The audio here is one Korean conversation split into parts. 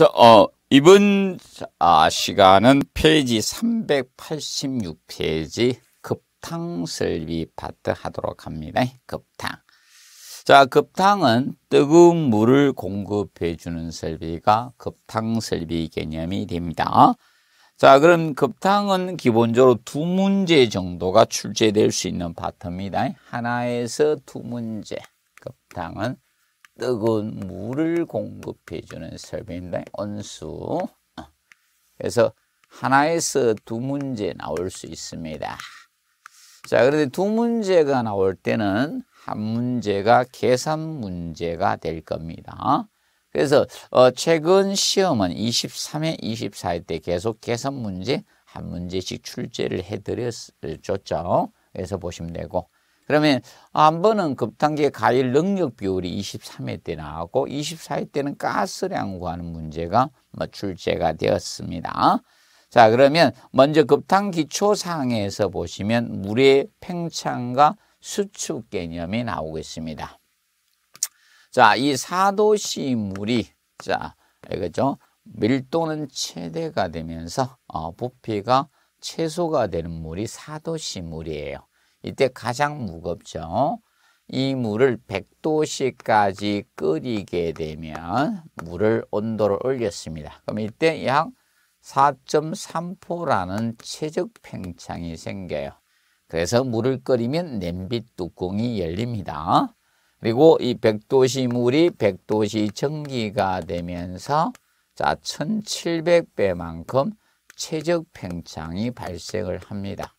자, 어, 이번 아, 시간은 페이지 386페이지 급탕설비 파트 하도록 합니다. 급탕. 자, 급탕은 뜨거운 물을 공급해 주는 설비가 급탕설비 개념이 됩니다. 자, 그럼 급탕은 기본적으로 두 문제 정도가 출제될 수 있는 파트입니다. 하나에서 두 문제. 급탕은 뜨거운 물을 공급해 주는 설명입니다. 온수. 어. 그래서 하나에서 두 문제 나올 수 있습니다. 자, 그런데 두 문제가 나올 때는 한 문제가 계산 문제가 될 겁니다. 그래서 어, 최근 시험은 23회, 24회 때 계속 계산 문제 한 문제씩 출제를 해드렸 죠 그래서 보시면 되고 그러면 한 번은 급단계 가열 능력 비율이 23회 때 나왔고 24회 때는 가스량 과하는 문제가 뭐 출제가 되었습니다. 자 그러면 먼저 급탄 기초상에서 보시면 물의 팽창과 수축 개념이 나오겠습니다. 자, 이 사도시 물이 자, 그죠? 밀도는 최대가 되면서 어, 부피가 최소가 되는 물이 사도시 물이에요. 이때 가장 무겁죠. 이 물을 100도씨까지 끓이게 되면 물을 온도를 올렸습니다. 그럼 이때 약 4.3포라는 최적 팽창이 생겨요. 그래서 물을 끓이면 냄비 뚜껑이 열립니다. 그리고 이 100도씨 물이 100도씨 전기가 되면서 자 1700배만큼 최적 팽창이 발생을 합니다.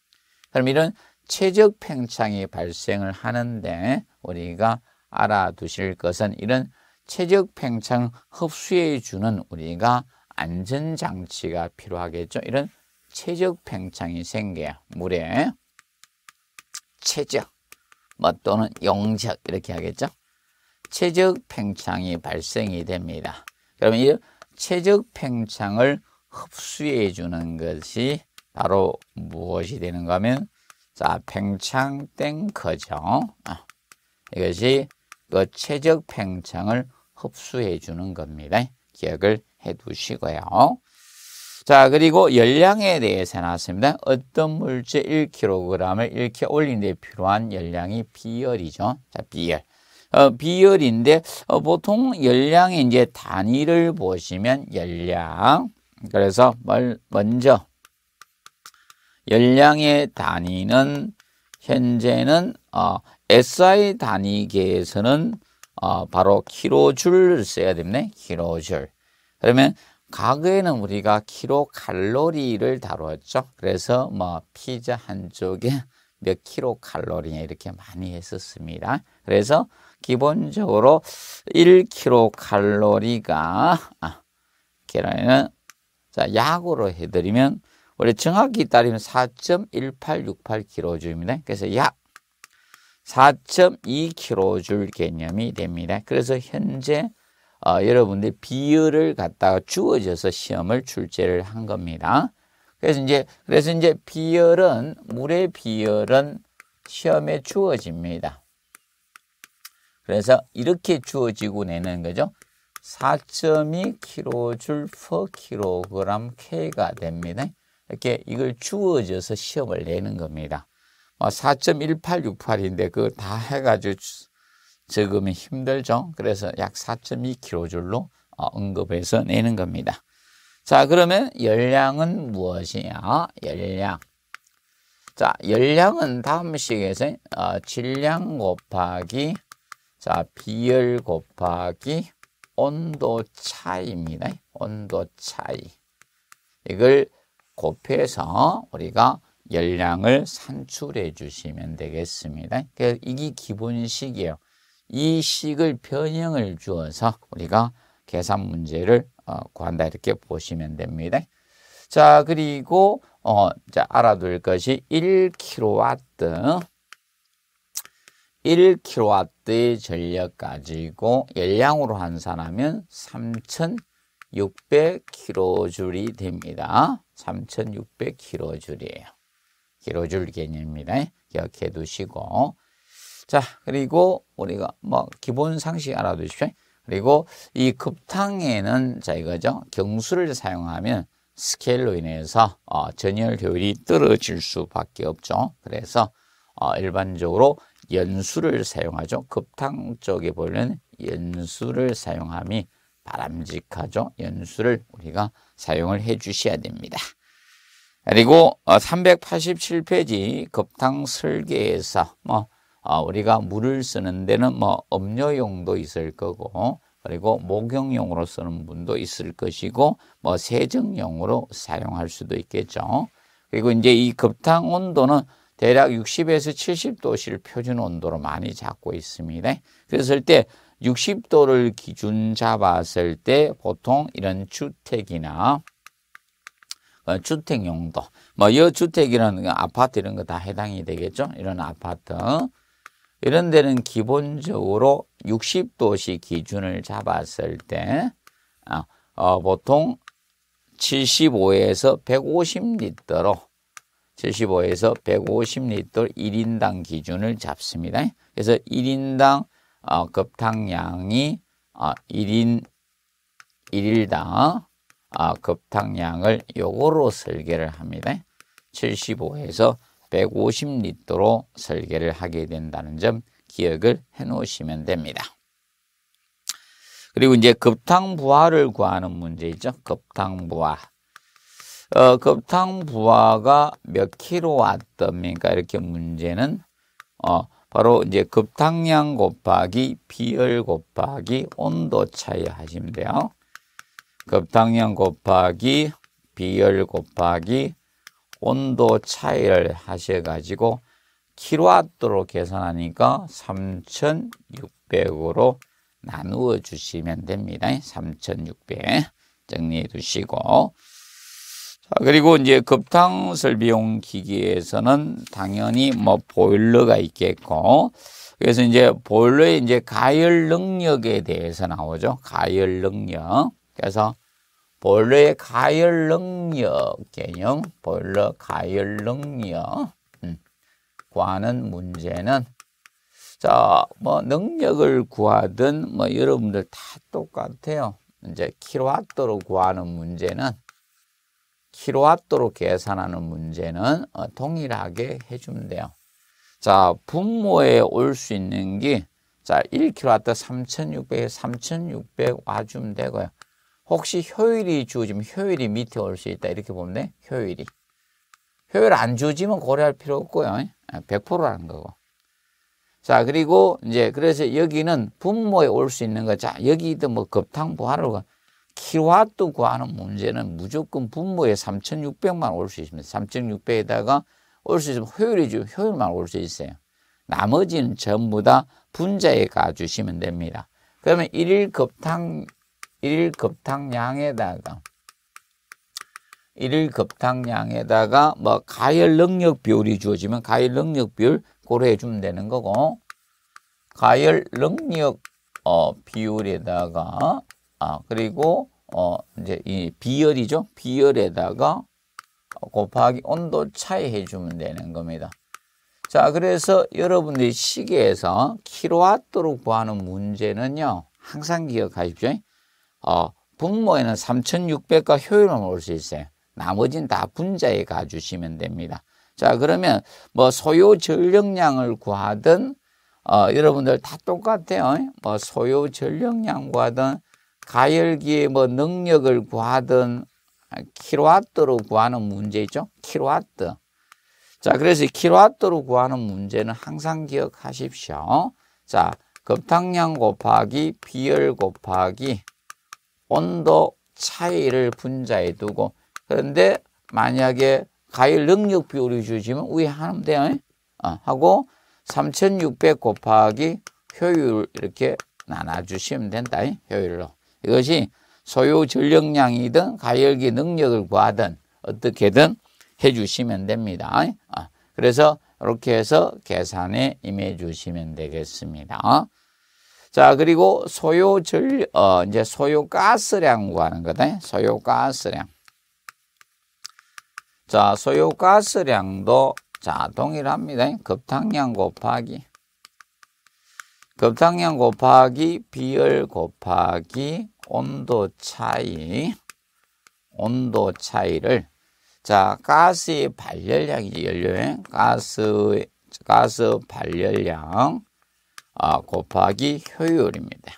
그럼 이런 체적 팽창이 발생을 하는데 우리가 알아두실 것은 이런 체적 팽창 흡수해 주는 우리가 안전 장치가 필요하겠죠. 이런 체적 팽창이 생겨요. 물에 체적뭐 또는 용적 이렇게 하겠죠. 체적 팽창이 발생이 됩니다. 그러면 이체적 팽창을 흡수해 주는 것이 바로 무엇이 되는가 하면 자, 팽창땡 거죠. 아, 이것이 그 최적 팽창을 흡수해 주는 겁니다. 기억을 해 두시고요. 자, 그리고 열량에 대해서 나왔습니다. 어떤 물질 1kg을 이렇게 올린 데 필요한 열량이 비열이죠. 자, 비열. 어, 비열인데 어, 보통 열량의 이제 단위를 보시면 열량. 그래서 먼저 열량의 단위는 현재는 어, SI 단위계에서는 어, 바로 킬로줄 을 써야 됩니다 킬로줄. 그러면 과거에는 우리가 킬로칼로리를 다루었죠. 그래서 뭐 피자 한쪽에 몇 킬로칼로리냐 이렇게 많이 했었습니다. 그래서 기본적으로 1킬로칼로리가 아, 계란에는 자 약으로 해드리면 우리 정확히 따르면 4.1868kJ입니다. 그래서 약 4.2kJ 개념이 됩니다. 그래서 현재 어, 여러분들 비율을 갖다가 주어져서 시험을 출제를 한 겁니다. 그래서 이제 그래서 이제 비열은 물의 비열은 시험에 주어집니다. 그래서 이렇게 주어지고 내는 거죠. 4.2kJ per kg K가 됩니다. 이렇게 이걸 주어져서 시험을 내는 겁니다. 4.1868인데 뭐 그거 다 해가지고 적으면 힘들죠. 그래서 약4 2 k g 로 언급해서 내는 겁니다. 자, 그러면 열량은 무엇이냐? 열량. 자, 열량은 다음 식에서 어, 질량 곱하기 자, 비열 곱하기 온도 차이입니다. 온도 차이. 이걸 곱해서 우리가 열량을 산출해 주시면 되겠습니다. 그러니까 이게 기본식이에요. 이 식을 변형을 주어서 우리가 계산 문제를 어, 구한다 이렇게 보시면 됩니다. 자 그리고 어, 자, 알아둘 것이 1kW 1kW의 전력 가지고 열량으로 환산하면 3600kJ이 됩니다. 3600kJ예요. 킬로줄 개념입니다. 기억해 두시고 자 그리고 우리가 뭐 기본 상식 알아두십시오. 그리고 이 급탕에는 자 이거죠 경수를 사용하면 스케일로 인해서 어, 전열 효율이 떨어질 수밖에 없죠. 그래서 어, 일반적으로 연수를 사용하죠. 급탕 쪽에 보면 연수를 사용함이 바람직하죠. 연수를 우리가 사용을 해 주셔야 됩니다. 그리고 387페이지 어, 급탕 설계에서 뭐 어, 우리가 물을 쓰는 데는 뭐 음료용도 있을 거고 그리고 목욕용으로 쓰는 분도 있을 것이고 뭐 세정용으로 사용할 수도 있겠죠. 그리고 이제 이 급탕 온도는 대략 60에서 70도씨를 표준 온도로 많이 잡고 있습니다. 그랬을 때 60도를 기준 잡았을 때 보통 이런 주택이나 어, 주택 용도, 뭐이 주택이라는 아파트 이런 거 다 해당이 되겠죠? 이런 아파트 이런 데는 기본적으로 60도씩 기준을 잡았을 때 어, 어, 보통 75에서 150리터로 75에서 150리터 1인당 기준을 잡습니다. 그래서 1인당 어, 급탕량이 어, 1인 1일당 어, 급탕량을 요거로 설계를 합니다. 75에서 150리터로 설계를 하게 된다는 점 기억을 해 놓으시면 됩니다. 그리고 이제 급탕부하를 구하는 문제 있죠. 급탕부하. 어, 급탕부하가 몇 킬로와트입니까? 이렇게 문제는 어, 바로 이제 급탕량 곱하기 비열 곱하기 온도 차이 하시면 돼요. 급탕량 곱하기 비열 곱하기 온도 차이를 하셔가지고 킬로와트로 계산하니까 3,600으로 나누어 주시면 됩니다. 3,600 정리해 두시고 아, 그리고 이제 급탕설 비용 기기에서는 당연히 뭐 보일러가 있겠고 그래서 이제 보일러의 이제 가열 능력에 대해서 나오죠. 가열 능력. 그래서 보일러의 가열 능력 개념, 보일러 가열 능력. 과는 음, 문제는 자, 뭐 능력을 구하든 뭐 여러분들 다 똑같아요. 이제 킬로와트로 구하는 문제는 킬로와트로 계산하는 문제는 어, 동일하게 해주면 돼요. 자, 분모에 올 수 있는 게 자, 1kW 3,600에 3,600 와주면 되고요. 혹시 효율이 주어지면 효율이 밑에 올 수 있다. 이렇게 보면 돼. 효율이. 효율 안 주어지면 고려할 필요 없고요. 100%라는 아, 거고. 자, 그리고 이제 그래서 여기는 분모에 올 수 있는 거. 자, 여기도 뭐 급탕 부하로 키와트 구하는 문제는 무조건 분모에 3,600만 올 수 있습니다. 3,600에다가 올 수 있으면 효율이죠. 효율만 올 수 있어요. 나머지는 전부 다 분자에 가주시면 됩니다. 그러면 1일 급탕, 1일 급탕량에다가 1일 급탕량에다가 뭐 가열 능력 비율이 주어지면 가열 능력 비율 고려해 주면 되는 거고 가열 능력 어, 비율에다가 아, 그리고 어, 이제 이 비열이죠. 비열에다가 곱하기 온도 차이 해주면 되는 겁니다. 자, 그래서 여러분들이 시계에서 킬로와트로 구하는 문제는요. 항상 기억하십시오. 어, 분모에는 3600과 효율은 올수 있어요. 나머지는 다 분자에 가주시면 됩니다. 자, 그러면 뭐 소요 전력량을 구하든 어, 여러분들 다 똑같아요. 뭐 소요 전력량 구하든 가열기에 뭐 능력을 구하든 킬로와트로 구하는 문제죠. 킬로와트. 자, 그래서 킬로와트로 구하는 문제는 항상 기억하십시오. 자, 급탕량 곱하기 비열 곱하기 온도 차이를 분자에 두고 그런데 만약에 가열 능력 비율을주시면 위에 하면 돼요. 어, 하고 3600 곱하기 효율 이렇게 나눠주시면 된다. 효율로. 이것이 소요 전력량이든 가열기 능력을 구하든 어떻게든 해 주시면 됩니다. 아, 그래서 이렇게 해서 계산에 임해 주시면 되겠습니다. 자, 그리고 소요 전 어, 이제 소요 가스량 구하는 거다. 소요 가스량. 자, 소요 가스량도 자, 동일합니다. 급탕량 곱하기 급탕량 곱하기 비열 곱하기 온도 차이 온도 차이를 자 가스의 발열량이지 연료의 가스 가스 발열량 아, 곱하기 효율입니다.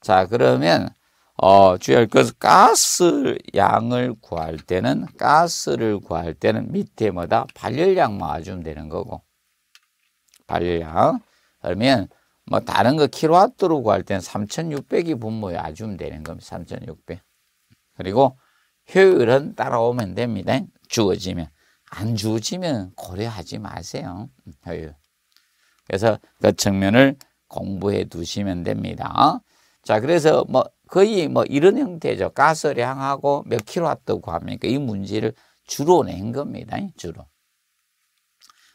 자 그러면 어, 주의할 것은 가스 양을 구할 때는 가스를 구할 때는 밑에 뭐다 발열량만 아주면 되는 거고 발열량 그러면 뭐 다른 거 킬로와트로 구할 때는 3600이 분모에 아주면 되는 겁니다. 3600. 그리고 효율은 따라오면 됩니다. 주어지면. 안 주어지면 고려하지 마세요. 효율. 그래서 그 측면을 공부해 두시면 됩니다. 자, 그래서 뭐 거의 뭐 이런 형태죠. 가스량하고 몇 킬로와트 구합니까? 이 문제를 주로 낸 겁니다. 주로.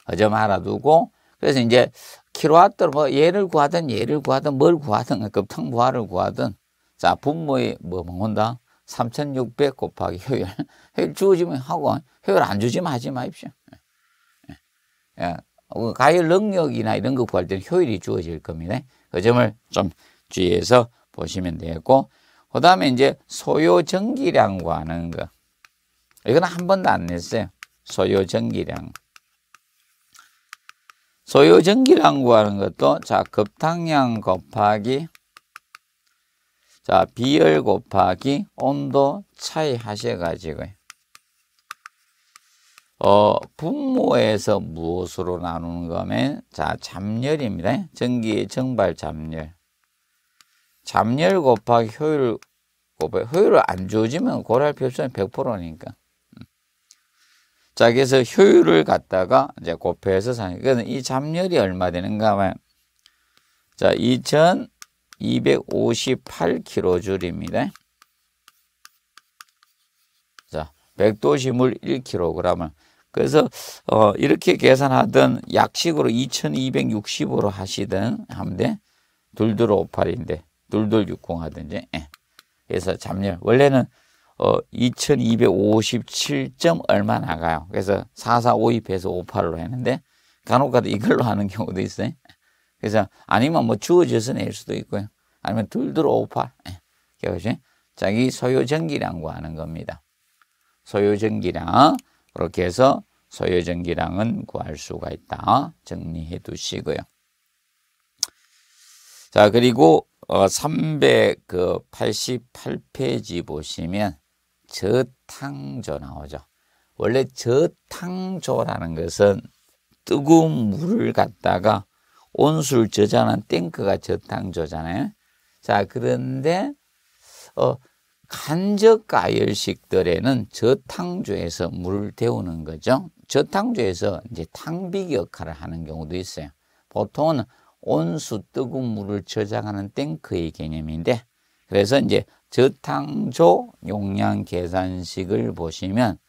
어점 하나 두고 그래서 이제 키로와트 뭐예를 구하든 예를 구하든 뭘 구하든 급탕부하를 구하든 자 분모의 뭐 먹는다 3600 곱하기 효율 효율 주어지면 하고 효율 안 주지면 하지 마십시오 예. 예. 가열 능력이나 이런 거 구할 때는 효율이 주어질 겁니다 그 점을 좀 주의해서 보시면 되겠고 그 다음에 이제 소요 전기량 구하는 거 이건 한 번도 안 냈어요 소요 전기량 소요전기랑 구하는 것도 자 급탕량 곱하기 자 비열 곱하기 온도 차이 하셔가지고 어, 분모에서 무엇으로 나누는 거면 자 잠열입니다. 전기의 정발 잠열. 잠열 곱하기 효율 곱해 효율을 안 주어지면 고랄 필요는 100%니까. 자기에서 효율을 갖다가 이제 곱해서 사는 그러니이 잡열이 얼마 되는가 하면 자 2258kJ입니다. 자 100도시물 1kg을 그래서 어, 이렇게 계산하던 약식으로 2260으로 하시든 하면 돼. 둘둘 58인데 둘둘 60 하든지. 예. 그래서 잡열 원래는 어, 2257점 얼마 나가요. 그래서 4 4 5 2에서 58로 했는데 간혹가도 이걸로 하는 경우도 있어요. 그래서 아니면 뭐 주어져서 낼 수도 있고요. 아니면 둘둘 58. 예. 그것이 자기 소요전기량과 하는 겁니다. 소요전기량 그렇게 해서 소요전기량은 구할 수가 있다. 정리해 두시고요. 자 그리고 어, 388페이지 그 보시면 저탕조 나오죠. 원래 저탕조라는 것은 뜨거운 물을 갖다가 온수를 저장하 탱크가 저탕조잖아요. 자, 그런데 어, 간접가열식들에는 저탕조에서 물을 데우는 거죠. 저탕조에서 이제 탕비기 역할을 하는 경우도 있어요. 보통은 온수 뜨거운 물을 저장하는 탱크의 개념인데 그래서 이제 저탕조 용량 계산식을 보시면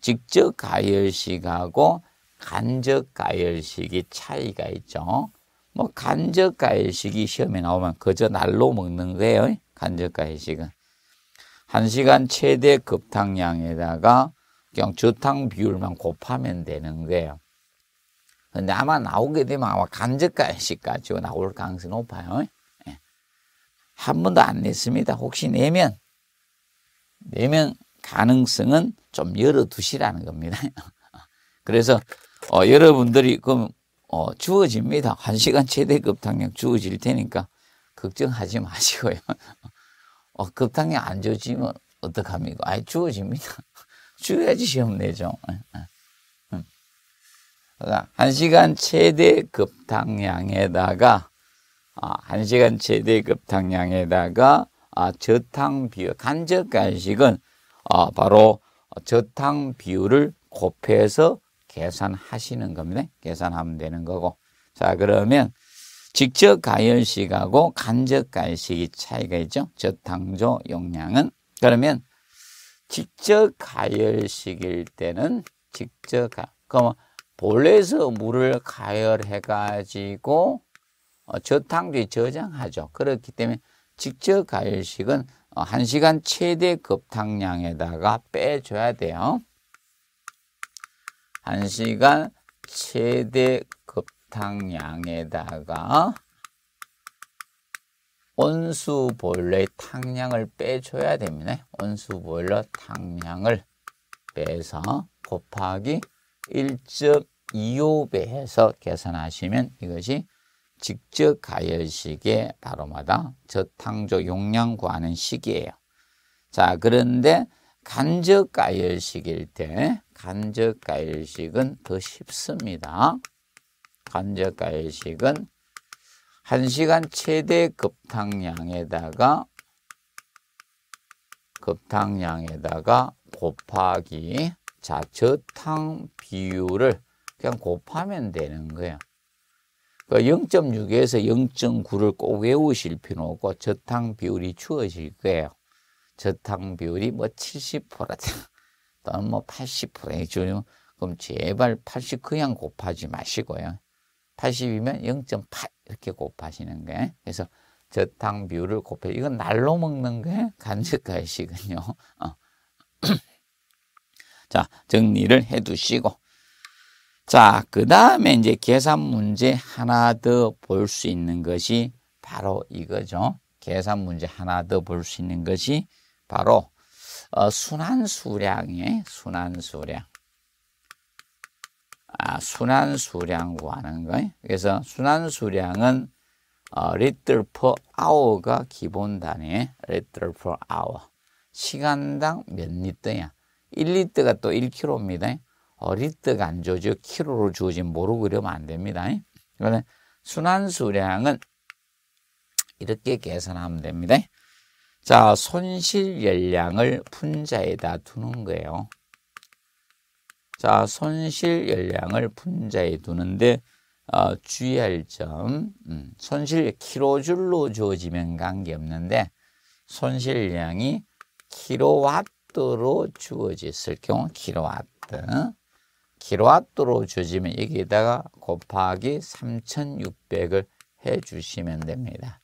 직접 가열식하고 간접 가열식이 차이가 있죠. 뭐 간접 가열식이 시험에 나오면 그저 날로 먹는 거예요. 간접 가열식은 한 시간 최대 급탕량에다가 그냥 저탕 비율만 곱하면 되는 거예요. 근데 아마 나오게 되면 아마 간접 가열식까지 나올 가능성이 높아요. 한 번도 안 냈습니다. 혹시 내면 내면 가능성은 좀 열어두시라는 겁니다. 그래서 어, 여러분들이 그럼 어, 주어집니다. 한 시간 최대급 당량 주어질 테니까 걱정하지 마시고요. 어, 급당량 안 주어지면 어떡합니까? 아예 주어집니다. 주어야지 시험 내죠. 예, 예. 음. 그러니까 한 시간 최대 급당량에다가 1시간 아, 최대급 탕량에다가 아, 저탕 비율, 간접 간식은 아, 바로 저탕 비율을 곱해서 계산하시는 겁니다. 계산하면 되는 거고. 자, 그러면 직접 가열식하고 간접 간식이 차이가 있죠. 저탕조 용량은. 그러면 직접 가열식일 때는 직접 가, 그러면 래에서 물을 가열해가지고 어, 저탕주에 저장하죠. 그렇기 때문에 직접 가열식은 1시간 어, 최대 급탕량에다가 빼줘야 돼요. 1시간 최대 급탕량에다가 온수 보일러의 탕량을 빼줘야 됩니다. 온수 보일러 탕량을 빼서 곱하기 1.25배해서 계산하시면 이것이 직접 가열식의 바로마다 저탕조 용량 구하는 식이에요. 자, 그런데 간접 가열식일 때 간접 가열식은 더 쉽습니다. 간접 가열식은 1시간 최대 급탕량에다가 급탕량에다가 곱하기 자 저탕 비율을 그냥 곱하면 되는 거예요. 그 0.6에서 0.9를 꼭 외우실 필요는 없고 저탕 비율이 주어질 거예요. 저탕 비율이 뭐7 0라 또는 뭐 80%에 주요. 그럼 제발 80 그냥 곱하지 마시고요. 80이면 0.8 이렇게 곱하시는 거예요. 그래서 저탕 비율을 곱해. 이건 날로 먹는 게 간접가식은요. 어. 자, 정리를 해 두시고. 자, 그 다음에 이제 계산 문제 하나 더 볼 수 있는 것이 바로 이거죠. 계산 문제 하나 더 볼 수 있는 것이 바로 어, 순환수량의 순환수량. 아, 순환수량 구하는 거예요. 그래서 순환수량은 어, liter per h o u r 가 기본 단위, per hour. 시간당 몇리터냐 1리터가 또 1kg입니다. 리터가 안 주어져 키로로 주어진 모르고 이러면 안 됩니다. 그러면 순환수량은 이렇게 계산하면 됩니다. 자, 손실 열량을 분자에다 두는 거예요. 자, 손실 열량을 분자에 두는데 어, 주의할 점, 음, 손실 킬로줄로 주어지면 관계없는데 손실량이 킬로와트로 주어졌을 경우 킬로와트 킬로와트로 주시면 여기다가 곱하기 3600을 해 주시면 됩니다.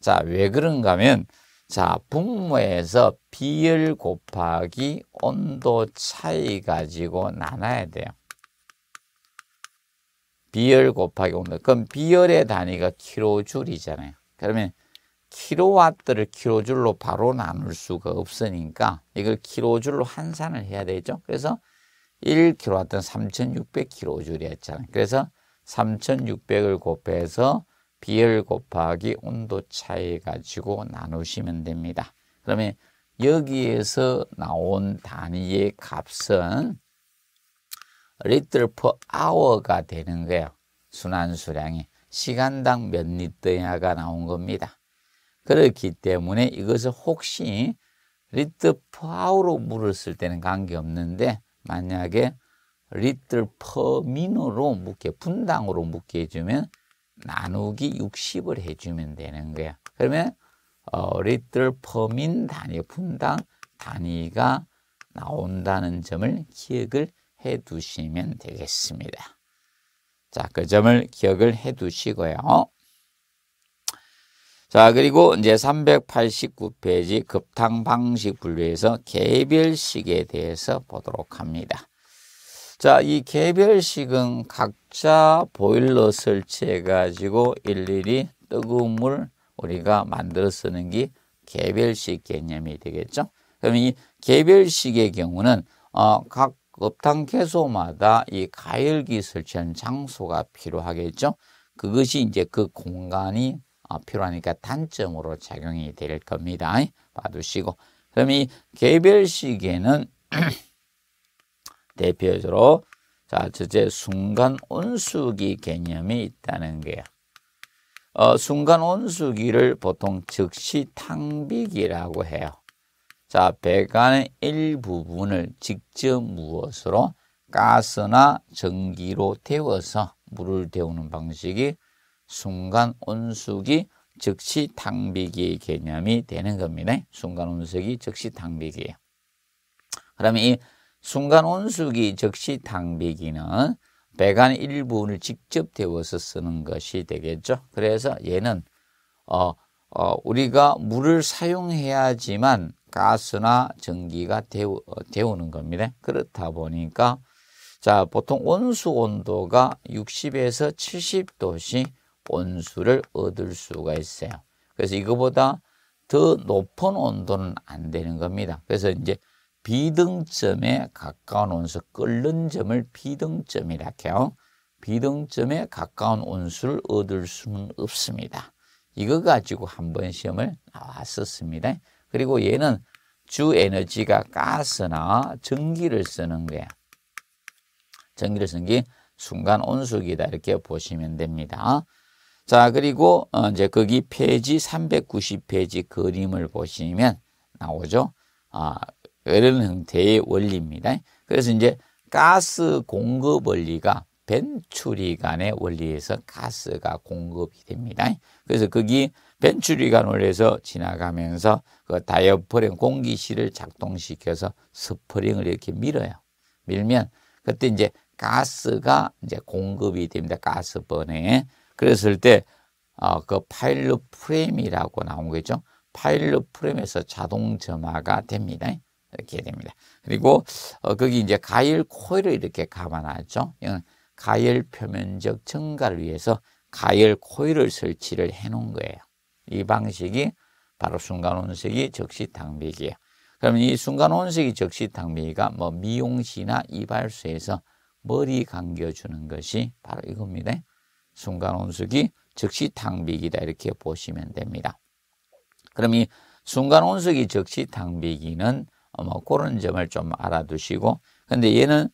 자, 왜 그런가 하면 자, 분모에서 비열 곱하기 온도 차이 가지고 나눠야 돼요. 비열 곱하기 온도. 그럼 비열의 단위가 킬로줄이잖아요. 그러면 킬로와트를 킬로줄로 바로 나눌 수가 없으니까 이걸 킬로줄로 환산을 해야 되죠. 그래서 1 k w 던 3600kJ였잖아요. 그래서 3600을 곱해서 비열 곱하기 온도 차이 가지고 나누시면 됩니다. 그러면 여기에서 나온 단위의 값은 리터 퍼 아워가 되는 거예요. 순환 수량이 시간당 몇 리터냐가 나온 겁니다. 그렇기 때문에 이것을 혹시 리터 퍼 아워로 물었을 때는 관계없는데 만약에 리틀 퍼미노로 묶여 분당으로 묶여 주면 나누기 60을 해주면 되는 거야. 그러면 어, 리틀 퍼민 단위, 분당 단위가 나온다는 점을 기억을 해 두시면 되겠습니다. 자, 그 점을 기억을 해 두시고요. 자, 그리고 이제 389페이지 급탕 방식 분류에서 개별식에 대해서 보도록 합니다. 자, 이 개별식은 각자 보일러 설치해 가지고 일일이 뜨거운 물 우리가 만들어 쓰는 게 개별식 개념이 되겠죠. 그럼 이 개별식의 경우는 어, 각 업탕 개소마다 이 가열기 설치하는 장소가 필요하겠죠. 그것이 이제 그 공간이 어, 필요하니까 단점으로 작용이 될 겁니다. 봐두시고 그럼 이 개별 시계는 대표적으로 자, 저제 순간 온수기 개념이 있다는 거야. 어, 순간 온수기를 보통 즉시 탕비기라고 해요. 자, 배관의 일부분을 직접 무엇으로 가스나 전기로 데워서 물을 데우는 방식이 순간 온수기 즉시 당비기의 개념이 되는 겁니다. 순간 온수기 즉시 탕비기예요. 그러면 이 순간 온수기 즉시 탕비기는 배관 일부분을 직접 데워서 쓰는 것이 되겠죠. 그래서 얘는 어, 어, 우리가 물을 사용해야지만 가스나 전기가 데우, 어, 데우는 겁니다. 그렇다 보니까 자 보통 온수 온도가 60에서 70도씩 온수를 얻을 수가 있어요. 그래서 이거보다 더 높은 온도는 안 되는 겁니다. 그래서 이제 비등점에 가까운 온수, 끓는 점을 비등점이라 해요. 비등점에 가까운 온수를 얻을 수는 없습니다. 이거 가지고 한 번 시험을 나왔었습니다. 그리고 얘는 주 에너지가 가스나 전기를 쓰는 거예요 전기를 쓰는 게 순간 온수기다 이렇게 보시면 됩니다. 자, 그리고 어, 이제 거기 페이지 390페이지 그림을 보시면 나오죠. 아, 이런 형태의 원리입니다. 그래서 이제 가스 공급 원리가 벤츄리간의 원리에서 가스가 공급이 됩니다. 그래서 거기 벤츄리간 원리에서 지나가면서 그 다이어프링 공기실을 작동시켜서 스프링을 이렇게 밀어요. 밀면 그때 이제 가스가 이제 공급이 됩니다. 가스번에. 그랬을 때, 어, 그 파일럿 프레임이라고 나온 거죠. 파일럿 프레임에서 자동 점화가 됩니다. 이렇게 됩니다. 그리고, 어, 거기 이제 가열 코일을 이렇게 감아놨죠. 가열 표면적 증가를 위해서 가열 코일을 설치를 해 놓은 거예요. 이 방식이 바로 순간 온색이 적시 당비기예요. 그럼 이 순간 온색이 적시 당비기가 뭐 미용시나 이발소에서 머리 감겨주는 것이 바로 이겁니다. 순간 온수기 즉시 당비기다 이렇게 보시면 됩니다. 그럼 이 순간 온수기 즉시 탕비기는 뭐 그런 점을 좀 알아두시고 근데 얘는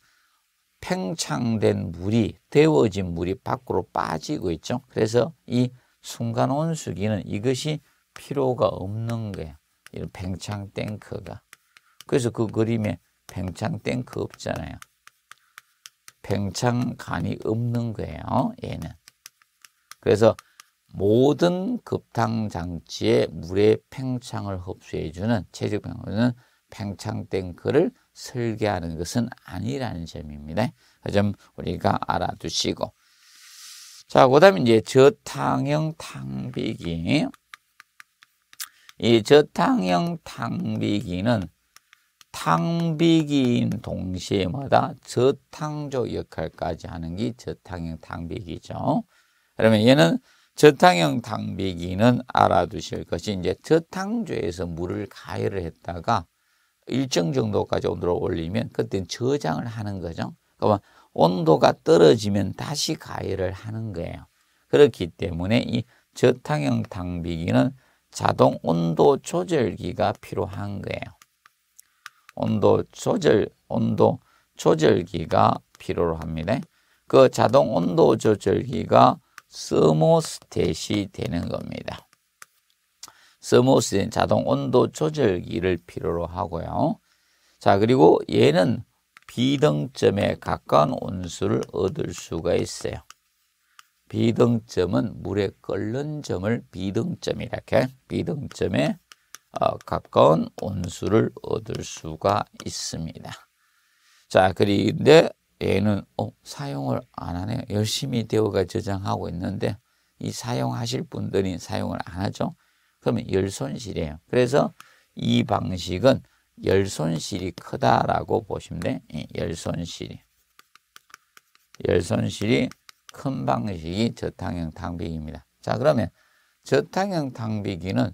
팽창된 물이 데워진 물이 밖으로 빠지고 있죠. 그래서 이 순간 온수기는 이것이 필요가 없는 거예요. 이런 팽창 탱크가. 그래서 그 그림에 팽창 탱크 없잖아요. 팽창 간이 없는 거예요. 얘는. 그래서 모든 급탕 장치에 물의 팽창을 흡수해주는 체질방어는 팽창 탱크를 설계하는 것은 아니라는 점입니다. 그 점 우리가 알아두시고. 자, 그다음 이제 저탕형 탕비기. 이 저탕형 탕비기는 탕비기인 동시에 마다 저탕조 역할까지 하는 게 저탕형 탕비기죠. 그러면 얘는 저탕형 당비기는 알아두실 것이 이제 저탕조에서 물을 가열을 했다가 일정 정도까지 온도를 올리면 그때는 저장을 하는 거죠. 그러면 온도가 떨어지면 다시 가열을 하는 거예요. 그렇기 때문에 이 저탕형 당비기는 자동 온도 조절기가 필요한 거예요. 온도 조절, 온도 조절기가 필요로 합니다. 그 자동 온도 조절기가 서모스탯이 되는 겁니다. 서모스는 자동 온도 조절기를 필요로 하고요. 자, 그리고 얘는 비등점에 가까운 온수를 얻을 수가 있어요. 비등점은 물에 끓는 점을 비등점이라 해. 비등점에 어, 가까운 온수를 얻을 수가 있습니다. 자, 그런데 얘는 어, 사용을 안 하네요. 열심히 대우가 저장하고 있는데 이 사용하실 분들이 사용을 안 하죠. 그러면 열 손실이에요. 그래서 이 방식은 열 손실이 크다라고 보시면 돼. 예, 열 손실이 열 손실이 큰 방식이 저탕형 당비기입니다자 그러면 저탕형 당비기는뭐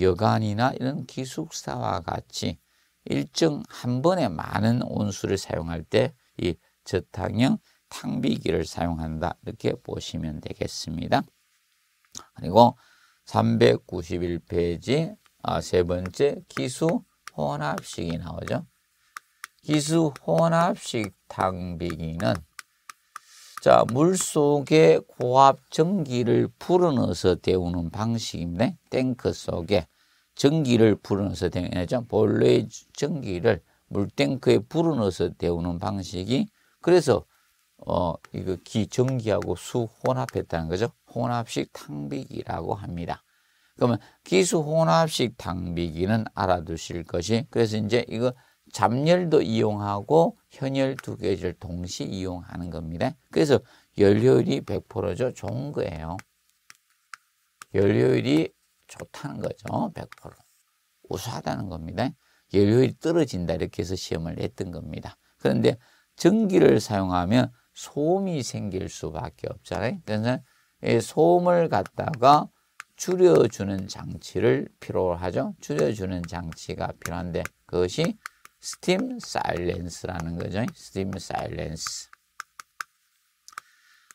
여간이나 이런 기숙사와 같이 일정 한 번에 많은 온수를 사용할 때이 저탕형 탕비기를 사용한다 이렇게 보시면 되겠습니다. 그리고 391페이지 아, 세 번째 기수 혼합식이 나오죠. 기수 혼합식 탕비기는 자, 물 속에 고압 전기를 불어넣어서 데우는 방식인데 탱크 속에 전기를 불어넣어서 데우죠. 본래 전기를 물탱크에 불어넣어서 데우는 방식이 그래서 어 이거 기정기하고수 혼합했다는 거죠. 혼합식 탕비기라고 합니다. 그러면 기수 혼합식 탕비기는 알아두실 것이 그래서 이제 이거 잡열도 이용하고 현열 두 개를 동시 이용하는 겁니다. 그래서 연료율이 100%죠. 좋은 거예요. 연료율이 좋다는 거죠. 100%. 우수하다는 겁니다. 연료율이 떨어진다 이렇게 해서 시험을 냈던 겁니다. 그런데 전기를 사용하면 소음이 생길 수밖에 없잖아요. 그래서 소음을 갖다가 줄여주는 장치를 필요로 하죠. 줄여주는 장치가 필요한데 그것이 스팀 사일런스라는 거죠. 스팀 사일런스.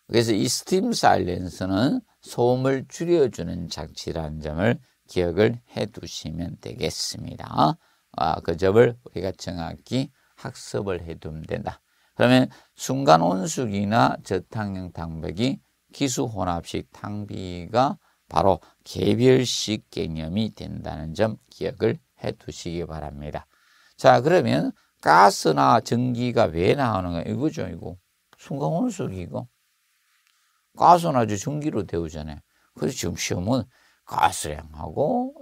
그래서 이 스팀 사일런스는 소음을 줄여주는 장치라는 점을 기억을 해 두시면 되겠습니다. 아, 그 점을 우리가 정확히 학습을 해 두면 된다. 그러면 순간 온수기나 저탕형 탕백이 기수 혼합식 탕비가 바로 개별식 개념이 된다는 점 기억을 해 두시기 바랍니다. 자, 그러면 가스나 전기가 왜 나오는가? 이거죠, 이거. 순간 온수기고. 가스나 전기로 데우잖아요. 그래서 지금 시험은 가스량하고,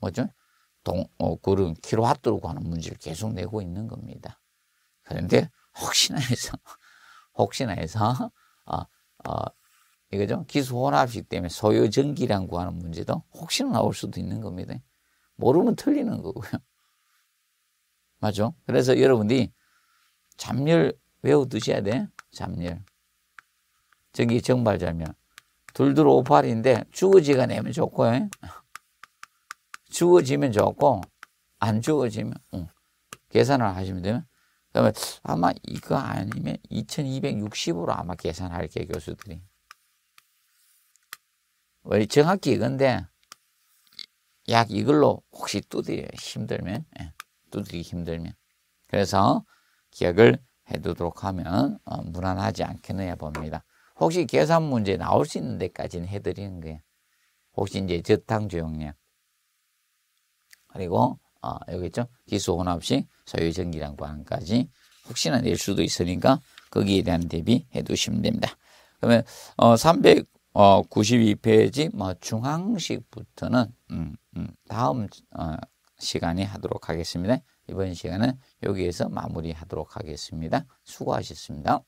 뭐죠? 동, 어, 그런 킬로와트로 하는 문제를 계속 내고 있는 겁니다. 그런데 혹시나 해서 혹시나 해서 아, 어, 이거죠 기수혼합식 때문에 소요전기량 구하는 문제도 혹시나 나올 수도 있는 겁니다. 모르면 틀리는 거고요. 맞죠? 그래서 여러분들이 잠열 외워두셔야 돼. 잠열. 전기 정발자면 둘둘 오팔인데 주어지가 내면 좋고 요 예? 주어지면 좋고 안 주어지면 응. 계산을 하시면 되면 그다음 아마 이거 아니면 2260으로 아마 계산할게 교수들이. 우리 정확히 이건데 약 이걸로 혹시 두드려 힘들면 예, 두드리기 힘들면 그래서 기억을 해두도록 하면 어, 무난하지 않겠느냐 봅니다. 혹시 계산 문제 나올 수 있는 데까지는 해드리는 거예요. 혹시 이제 저탕 조형량 그리고 아, 여기 있죠? 기수 혼합식 소유전기량 방안까지 혹시나 낼 수도 있으니까 거기에 대한 대비해 두시면 됩니다. 그러면 어, 392페이지 뭐 중앙식부터는 음, 음, 다음 어, 시간에 하도록 하겠습니다. 이번 시간은 여기에서 마무리하도록 하겠습니다. 수고하셨습니다.